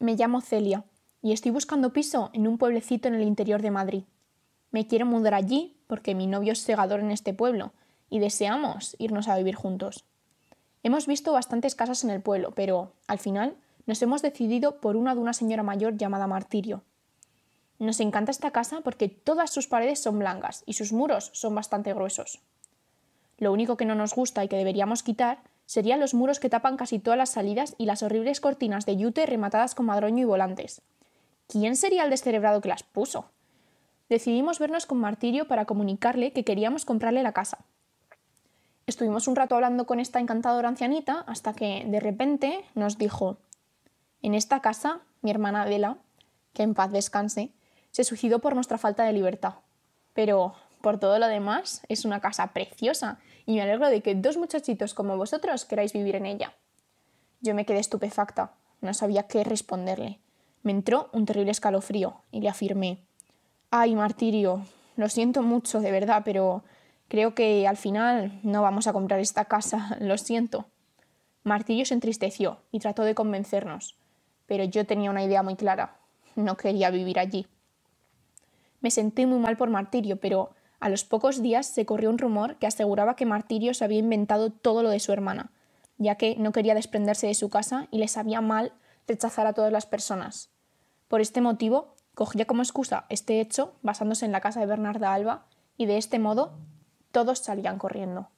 Me llamo Celia y estoy buscando piso en un pueblecito en el interior de Madrid. Me quiero mudar allí porque mi novio es segador en este pueblo y deseamos irnos a vivir juntos. Hemos visto bastantes casas en el pueblo, pero al final nos hemos decidido por una de una señora mayor llamada Martirio. Nos encanta esta casa porque todas sus paredes son blancas y sus muros son bastante gruesos. Lo único que no nos gusta y que deberíamos quitar serían los muros que tapan casi todas las salidas y las horribles cortinas de yute rematadas con madroño y volantes. ¿Quién sería el descerebrado que las puso? Decidimos vernos con Martirio para comunicarle que queríamos comprarle la casa. Estuvimos un rato hablando con esta encantadora ancianita hasta que, de repente, nos dijo: En esta casa, mi hermana Adela, que en paz descanse, se suicidó por nuestra falta de libertad. Pero por todo lo demás, es una casa preciosa y me alegro de que dos muchachitos como vosotros queráis vivir en ella. Yo me quedé estupefacta, no sabía qué responderle. Me entró un terrible escalofrío y le afirmé Ay, martirio, lo siento mucho, de verdad, pero creo que al final no vamos a comprar esta casa, lo siento. Martirio se entristeció y trató de convencernos, pero yo tenía una idea muy clara, no quería vivir allí. Me sentí muy mal por Martirio, pero a los pocos días se corrió un rumor que aseguraba que Martirio se había inventado todo lo de su hermana, ya que no quería desprenderse de su casa y le sabía mal rechazar a todas las personas. Por este motivo, cogía como excusa este hecho basándose en la casa de Bernarda Alba y de este modo todos salían corriendo.